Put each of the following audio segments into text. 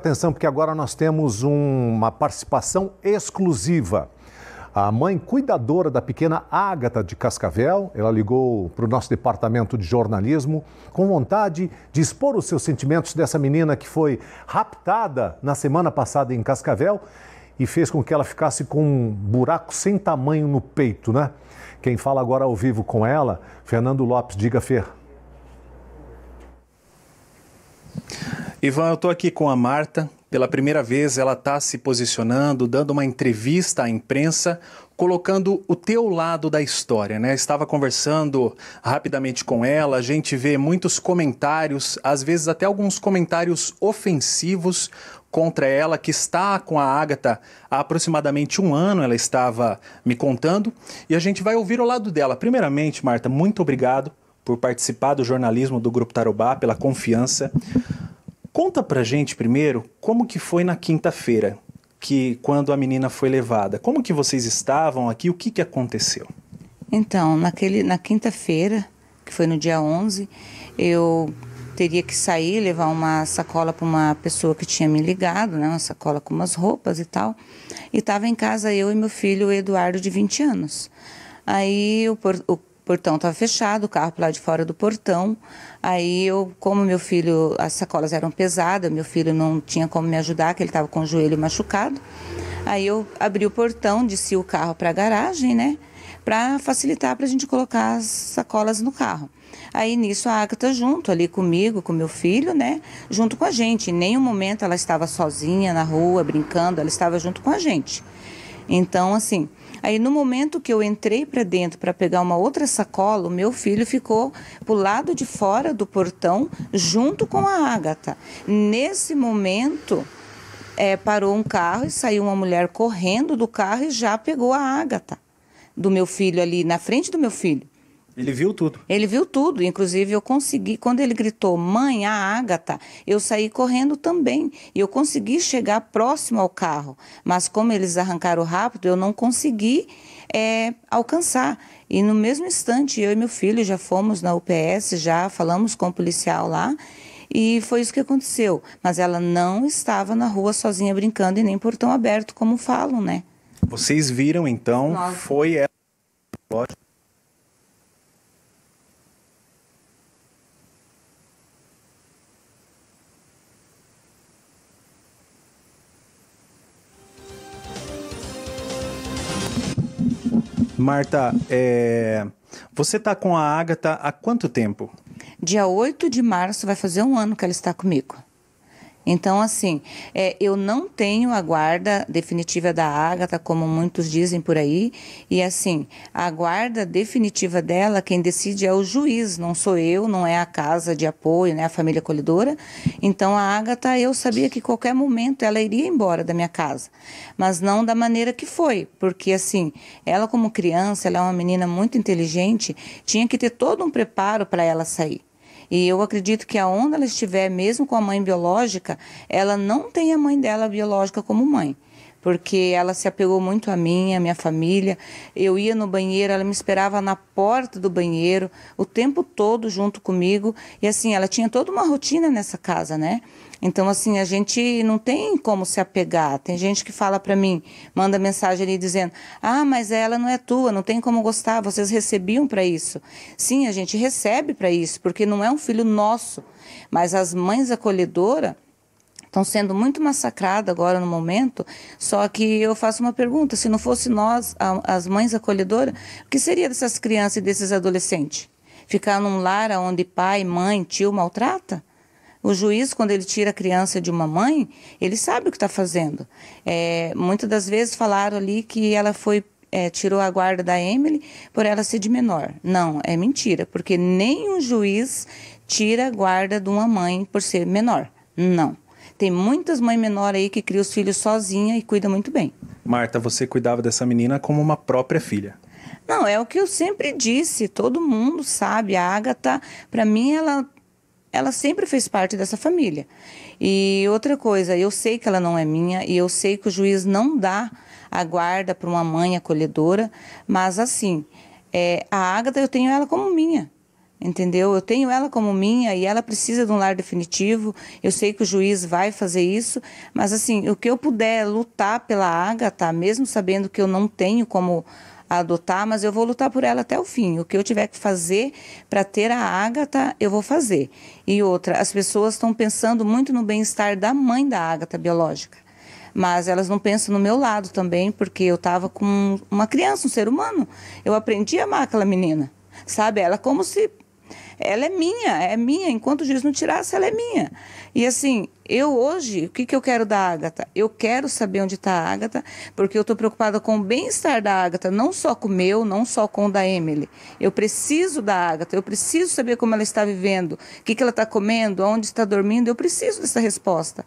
Atenção, porque agora nós temos uma participação exclusiva. A mãe cuidadora da pequena Ágata de Cascavel, ela ligou para o nosso departamento de jornalismo com vontade de expor os seus sentimentos dessa menina que foi raptada na semana passada em Cascavel e fez com que ela ficasse com um buraco sem tamanho no peito, né? Quem fala agora ao vivo com ela, Fernando Lopes, diga Fer. Ivan, eu estou aqui com a Marta. Pela primeira vez, ela está se posicionando, dando uma entrevista à imprensa, colocando o teu lado da história, né? Estava conversando rapidamente com ela, a gente vê muitos comentários, às vezes até alguns comentários ofensivos contra ela, que está com a Ágata há aproximadamente um ano, ela estava me contando, e a gente vai ouvir o lado dela. Primeiramente, Marta, muito obrigado por participar do jornalismo do Grupo Tarobá, pela confiança. Conta pra gente primeiro como que foi na quinta-feira, que quando a menina foi levada. Como que vocês estavam aqui? O que que aconteceu? Então, naquele na quinta-feira, que foi no dia 11, eu teria que sair, levar uma sacola para uma pessoa que tinha me ligado, né, uma sacola com umas roupas e tal. E estava em casa eu e meu filho, Eduardo, de 20 anos. Aí o, o o portão estava fechado, o carro lá de fora do portão. Aí eu, como meu filho, as sacolas eram pesadas, meu filho não tinha como me ajudar, que ele estava com o joelho machucado. Aí eu abri o portão, desci o carro para a garagem, né? Para facilitar para a gente colocar as sacolas no carro. Aí nisso a Agatha junto ali comigo, com meu filho, né? Junto com a gente. Em nenhum momento ela estava sozinha na rua, brincando, ela estava junto com a gente. Então, assim, Aí no momento que eu entrei para dentro para pegar uma outra sacola, o meu filho ficou pro lado de fora do portão junto com a Ágata. Nesse momento, é, parou um carro e saiu uma mulher correndo do carro e já pegou a Ágata do meu filho ali na frente do meu filho. Ele viu tudo. Ele viu tudo. Inclusive, eu consegui. Quando ele gritou, mãe, a Ágata, eu saí correndo também. E eu consegui chegar próximo ao carro. Mas, como eles arrancaram rápido, eu não consegui é, alcançar. E no mesmo instante, eu e meu filho já fomos na UPS, já falamos com o policial lá. E foi isso que aconteceu. Mas ela não estava na rua sozinha brincando e nem portão aberto, como falam, né? Vocês viram, então, Nossa. foi ela. Lógico. Marta, é... você está com a Agatha há quanto tempo? Dia 8 de março vai fazer um ano que ela está comigo. Então, assim, é, eu não tenho a guarda definitiva da Ágata, como muitos dizem por aí, e assim, a guarda definitiva dela, quem decide é o juiz, não sou eu, não é a casa de apoio, né, a família acolhedora. Então, a Ágata, eu sabia que qualquer momento ela iria embora da minha casa, mas não da maneira que foi, porque assim, ela como criança, ela é uma menina muito inteligente, tinha que ter todo um preparo para ela sair. E eu acredito que aonde ela estiver, mesmo com a mãe biológica, ela não tem a mãe dela biológica como mãe porque ela se apegou muito a mim, a minha família. Eu ia no banheiro, ela me esperava na porta do banheiro o tempo todo junto comigo. E assim, ela tinha toda uma rotina nessa casa, né? Então, assim, a gente não tem como se apegar. Tem gente que fala para mim, manda mensagem ali dizendo: Ah, mas ela não é tua, não tem como gostar, vocês recebiam para isso. Sim, a gente recebe para isso, porque não é um filho nosso. Mas as mães acolhedoras estão sendo muito massacradas agora no momento. Só que eu faço uma pergunta: se não fosse nós, a, as mães acolhedoras, o que seria dessas crianças e desses adolescentes? Ficar num lar onde pai, mãe, tio maltrata? O juiz, quando ele tira a criança de uma mãe, ele sabe o que está fazendo. É, muitas das vezes falaram ali que ela foi é, tirou a guarda da Emily por ela ser de menor. Não, é mentira, porque nenhum juiz tira a guarda de uma mãe por ser menor. Não. Tem muitas mães menores aí que cria os filhos sozinha e cuida muito bem. Marta, você cuidava dessa menina como uma própria filha. Não, é o que eu sempre disse, todo mundo sabe, a Agatha, para mim ela ela sempre fez parte dessa família. E outra coisa, eu sei que ela não é minha e eu sei que o juiz não dá a guarda para uma mãe acolhedora, mas assim, é, a Agatha eu tenho ela como minha entendeu? Eu tenho ela como minha e ela precisa de um lar definitivo. Eu sei que o juiz vai fazer isso, mas assim, o que eu puder lutar pela Agatha, mesmo sabendo que eu não tenho como adotar, mas eu vou lutar por ela até o fim. O que eu tiver que fazer para ter a Ágata, eu vou fazer. E outra, as pessoas estão pensando muito no bem-estar da mãe da Ágata biológica mas elas não pensam no meu lado também, porque eu estava com uma criança, um ser humano. Eu aprendi a amar aquela menina, sabe? Ela como se ela é minha, é minha. Enquanto o juiz não tirasse, ela é minha. E assim, eu hoje, o que, que eu quero da Ágata? Eu quero saber onde está a Ágata, porque eu estou preocupada com o bem-estar da Ágata, não só com o meu, não só com o da Emily. Eu preciso da Ágata, eu preciso saber como ela está vivendo, o que, que ela está comendo, onde está dormindo, eu preciso dessa resposta.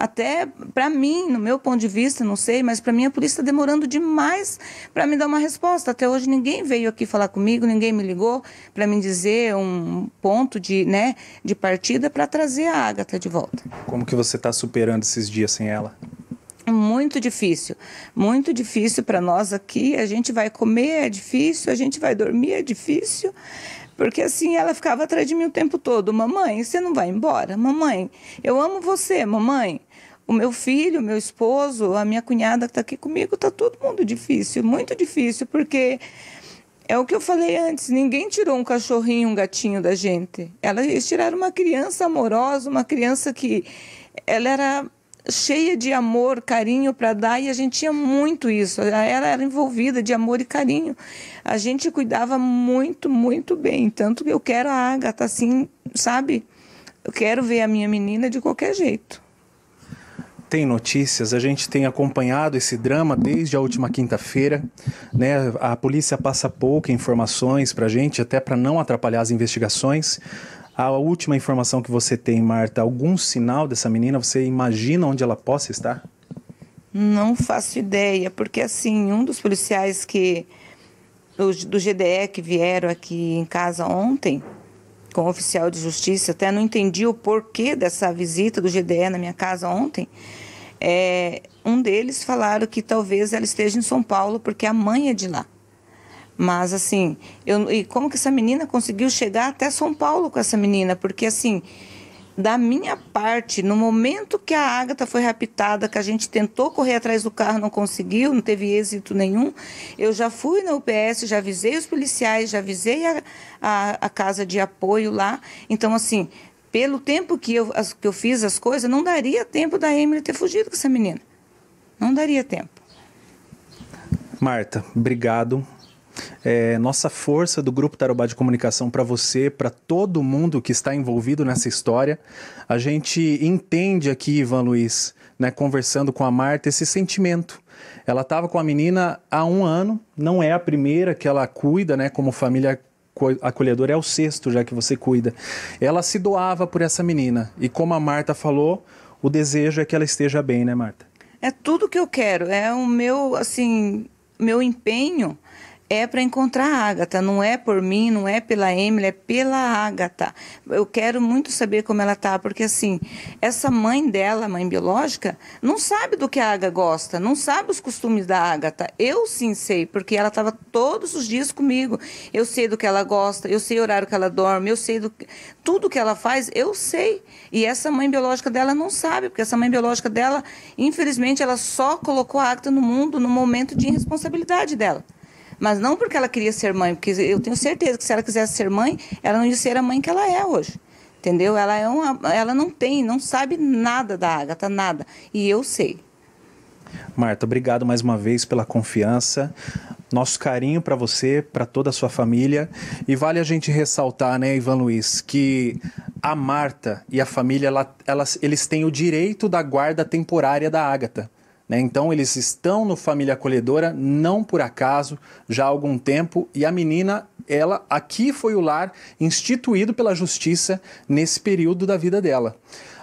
Até para mim, no meu ponto de vista, não sei, mas para mim a polícia está demorando demais para me dar uma resposta. Até hoje ninguém veio aqui falar comigo, ninguém me ligou para me dizer um ponto de, né, de partida para trazer a Agatha de volta. Como que você está superando esses dias sem ela? muito difícil, muito difícil para nós aqui. A gente vai comer é difícil, a gente vai dormir é difícil, porque assim ela ficava atrás de mim o tempo todo. Mamãe, você não vai embora? Mamãe, eu amo você, mamãe. O meu filho, o meu esposo, a minha cunhada que está aqui comigo, está todo mundo difícil, muito difícil, porque é o que eu falei antes: ninguém tirou um cachorrinho, um gatinho da gente. Eles tiraram uma criança amorosa, uma criança que ela era cheia de amor, carinho para dar e a gente tinha muito isso. Ela era envolvida de amor e carinho. A gente cuidava muito, muito bem. Tanto que eu quero a Agatha assim, sabe? Eu quero ver a minha menina de qualquer jeito tem notícias, a gente tem acompanhado esse drama desde a última quinta-feira. Né? A polícia passa pouca informações para a gente, até para não atrapalhar as investigações. A última informação que você tem, Marta, algum sinal dessa menina? Você imagina onde ela possa estar? Não faço ideia, porque assim, um dos policiais que do, do GDE que vieram aqui em casa ontem, com o oficial de justiça, até não entendi o porquê dessa visita do GDE na minha casa ontem. É, um deles falaram que talvez ela esteja em São Paulo porque a mãe é de lá. Mas assim, eu, e como que essa menina conseguiu chegar até São Paulo com essa menina? Porque assim, da minha parte, no momento que a Agatha foi raptada, que a gente tentou correr atrás do carro, não conseguiu, não teve êxito nenhum, eu já fui na UPS, já avisei os policiais, já avisei a, a, a casa de apoio lá. Então, assim, pelo tempo que eu, as, que eu fiz as coisas, não daria tempo da Emily ter fugido com essa menina. Não daria tempo. Marta, obrigado. É, nossa força do Grupo Tarobá de Comunicação para você, para todo mundo que está envolvido nessa história. A gente entende aqui, Ivan Luiz, né, conversando com a Marta, esse sentimento. Ela estava com a menina há um ano, não é a primeira que ela cuida, né, como família acolhedor é o sexto, já que você cuida. Ela se doava por essa menina. E como a Marta falou, o desejo é que ela esteja bem, né, Marta? É tudo que eu quero. É o meu, assim, meu empenho é para encontrar a Agatha, não é por mim, não é pela Emily, é pela Agatha. Eu quero muito saber como ela tá, porque assim, essa mãe dela, mãe biológica, não sabe do que a Agatha gosta, não sabe os costumes da Agatha. Eu sim sei, porque ela estava todos os dias comigo. Eu sei do que ela gosta, eu sei o horário que ela dorme, eu sei do tudo que ela faz, eu sei. E essa mãe biológica dela não sabe, porque essa mãe biológica dela, infelizmente, ela só colocou a Agatha no mundo no momento de irresponsabilidade dela. Mas não porque ela queria ser mãe, porque eu tenho certeza que se ela quisesse ser mãe, ela não ia ser a mãe que ela é hoje. Entendeu? Ela, é uma, ela não tem, não sabe nada da Agatha, nada. E eu sei. Marta, obrigado mais uma vez pela confiança. Nosso carinho para você, para toda a sua família. E vale a gente ressaltar, né, Ivan Luiz, que a Marta e a família, ela, elas, eles têm o direito da guarda temporária da Agatha. Né? Então, eles estão no Família Acolhedora, não por acaso, já há algum tempo, e a menina, ela aqui foi o lar instituído pela justiça nesse período da vida dela.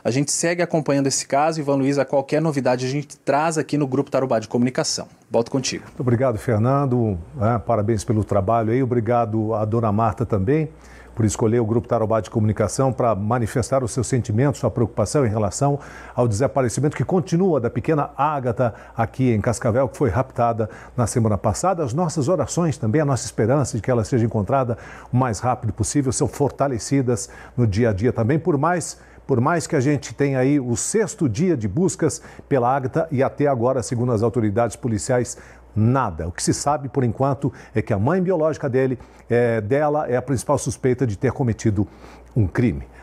A gente segue acompanhando esse caso. Ivan Luiz, a qualquer novidade a gente traz aqui no Grupo Tarubá de Comunicação. Volto contigo. Muito obrigado, Fernando. Né? parabéns pelo trabalho aí. Obrigado à dona Marta também por escolher o Grupo Tarobá de Comunicação para manifestar os seus sentimentos, sua preocupação em relação ao desaparecimento que continua da pequena Ágata aqui em Cascavel, que foi raptada na semana passada. As nossas orações também, a nossa esperança de que ela seja encontrada o mais rápido possível, são fortalecidas no dia a dia também, por mais por mais que a gente tenha aí o sexto dia de buscas pela Agatha e até agora, segundo as autoridades policiais, nada. O que se sabe por enquanto é que a mãe biológica dele, é, dela é a principal suspeita de ter cometido um crime.